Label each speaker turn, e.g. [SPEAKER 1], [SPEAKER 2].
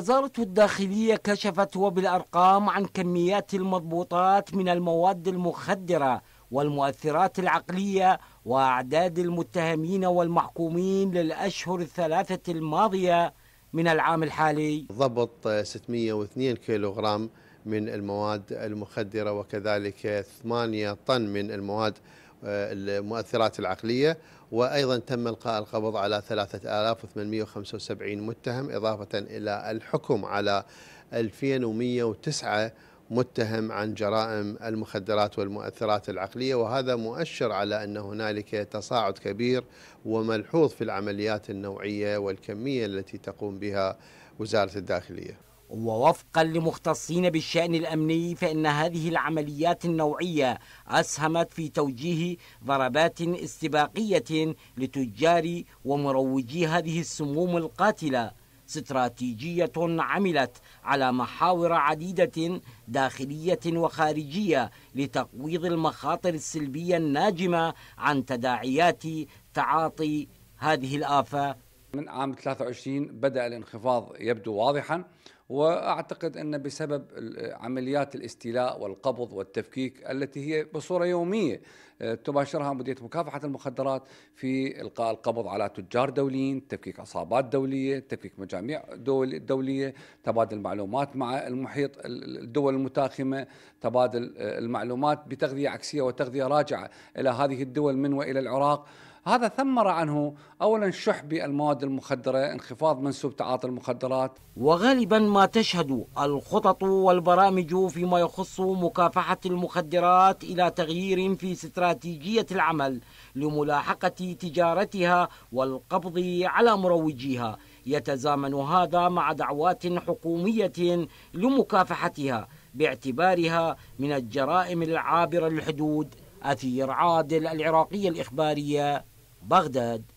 [SPEAKER 1] وزارة الداخلية كشفت وبالأرقام عن كميات المضبوطات من المواد المخدرة والمؤثرات العقلية وأعداد المتهمين والمحكومين للأشهر الثلاثة الماضية
[SPEAKER 2] من العام الحالي ضبط 602 كيلوغرام من المواد المخدرة وكذلك 8 طن من المواد آه، المؤثرات العقلية وأيضا تم إلقاء القبض على 3875 متهم إضافة إلى الحكم على 2109 متهم عن جرائم المخدرات والمؤثرات العقلية وهذا مؤشر على أن هنالك تصاعد كبير وملحوظ في العمليات النوعية والكمية التي تقوم بها وزارة الداخلية
[SPEAKER 1] ووفقا لمختصين بالشأن الأمني فإن هذه العمليات النوعية أسهمت في توجيه ضربات استباقية لتجار ومروجي هذه السموم القاتلة استراتيجية عملت على محاور عديدة داخلية وخارجية لتقويض المخاطر السلبية الناجمة عن تداعيات تعاطي
[SPEAKER 3] هذه الآفة من عام 23 بدأ الانخفاض يبدو واضحا واعتقد ان بسبب عمليات الاستيلاء والقبض والتفكيك التي هي بصوره يوميه آه، تباشرها مديريه مكافحه المخدرات في القاء القبض على تجار دوليين، تفكيك عصابات دوليه، تفكيك مجاميع دول دوليه، تبادل معلومات مع المحيط الدول المتاخمه، تبادل آه، المعلومات بتغذيه عكسيه وتغذيه راجعه الى هذه الدول من والى العراق. هذا ثمر عنه أولا شح بالمواد المخدرة انخفاض منسوب تعاطي المخدرات وغالبا ما تشهد الخطط والبرامج فيما يخص مكافحة
[SPEAKER 1] المخدرات إلى تغيير في استراتيجية العمل لملاحقة تجارتها والقبض على مروجيها يتزامن هذا مع دعوات حكومية لمكافحتها باعتبارها من الجرائم العابرة للحدود أثير عادل العراقية الإخبارية بغداد